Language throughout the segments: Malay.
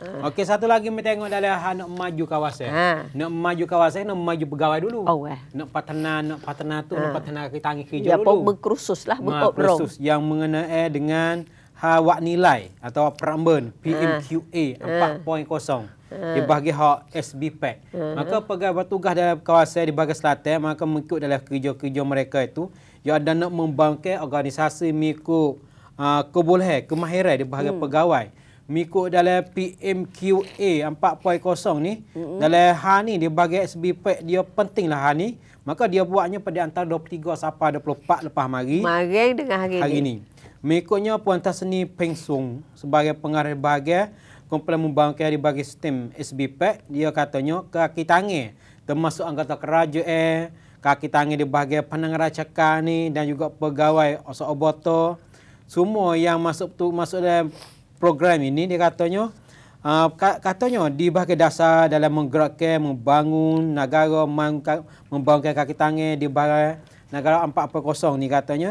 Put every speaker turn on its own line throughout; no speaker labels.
Ha. Okey, satu lagi kita tengok dalam nak maju kawasan. Ha. Nak maju kawasan, nak maju pegawai dulu. Oh, eh. Nak patenah, nak patenah tu, ha. nak patenah kita tangi kerja ya, dulu. Ya, berkursus lah, berkursus. Yang mengenai dengan hawa nilai atau peramben PMQA ha. 4.0. Ha. ha. Di bahagian hak SB Pack. E ha. Maka pegawai bertugas dalam kawasan di bahagian selatan, maka mengikut dalam kerja-kerja mereka itu, yang ada nak membangkit organisasi mengikut uh, ah, kebolehan, kemahiran di bahagian hmm. pegawai mengikut dalam PMQA 4.0 ni mm-hmm. dalam ha ni dia bagi SB pack e dia pentinglah ha ni maka dia buatnya pada antara 23 sampai 24 lepas mari mari dengan hari, hari ni. ni mengikutnya puan Tasni Peng Song sebagai pengarah bahagian komplain membangkai di bagi sistem SB pack e dia katanya kaki tangi termasuk anggota kerajaan kaki tangi di bahagian penengarah cakar ni dan juga pegawai osok oboto semua yang masuk tu masuk dalam program ini dia katanya uh, katanya di bahagian dasar dalam menggerakkan membangun negara membangunkan kaki tangan di bahagian negara 4.0 ni katanya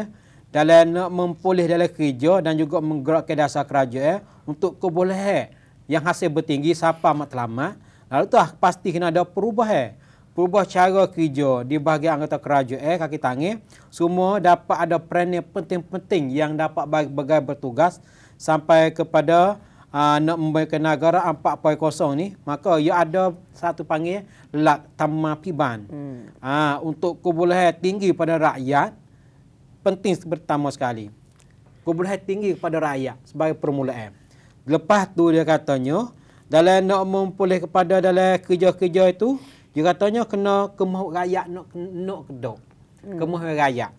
dalam nak mempulih dalam kerja dan juga menggerakkan dasar kerajaan eh, untuk kebolehan yang hasil bertinggi siapa mak terlamat lalu tu pasti kena ada perubahan eh perubah cara kerja di bahagian anggota kerajaan eh, kaki tangi semua dapat ada peran yang penting-penting yang dapat bagi-bagi bertugas sampai kepada uh, nak membaiki negara 4.0 ni maka ia ada satu panggil lak tamah piban hmm. uh, untuk kebolehan tinggi pada rakyat penting pertama sekali kebolehan tinggi kepada rakyat sebagai permulaan lepas tu dia katanya dalam nak memulih kepada dalam kerja-kerja itu dia katanya kena kemahu rakyat nak nak kedok. Hmm. Kemahu rakyat.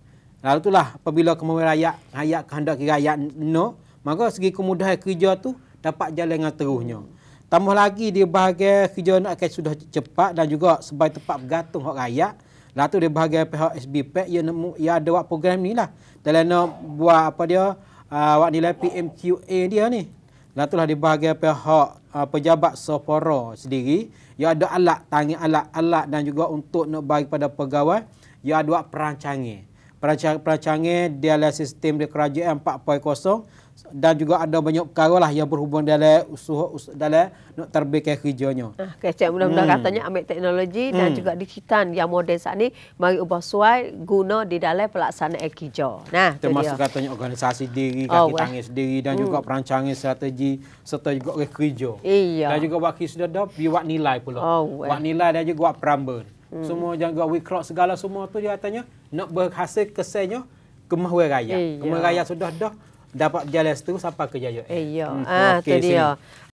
Lalu itulah apabila kemahu rakyat, rakyat kehendak rakyat no, maka segi kemudahan kerja tu dapat jalan dengan terusnya. Tambah lagi dia bahagian kerja nak akan sudah cepat dan juga sebab tempat bergantung hak rakyat. Lalu tu dia bahagian pihak SBPEC ia, nemu, ia ada buat program ni lah. Dalam nak buat apa dia, uh, buat nilai PMQA dia ni. Dan itulah di bahagian pihak uh, ah, pejabat sopora sendiri. Ia ada alat, tangan alat-alat dan juga untuk nak bagi pada pegawai. Ia ada perancangan peracangan dialah sistem di kerajaan 4.0 dan juga ada banyak perkara lah yang berhubung dalam usaha dalam nak terbit kerjanya. Ah, okey, cik mudah-mudahan hmm. katanya ambil teknologi dan hmm. juga digital yang moden saat ini mari ubah suai guna di dalam pelaksanaan air kerja. Nah, termasuk katanya organisasi diri, oh, kaki oh, tangan sendiri dan hmm. juga perancangan strategi serta juga air kerja. Iya. Dan juga buat kisah dah, buat nilai pula. Oh, buat nilai dan juga buat peramban. Hmm. Semua jangan buat wikrok segala semua tu dia katanya nak berhasil kesenyo, kemah raya. Kemah raya sudah dah dapat berjalan seterus sampai ke jaya. Iya. Hmm. Ah, tu dia.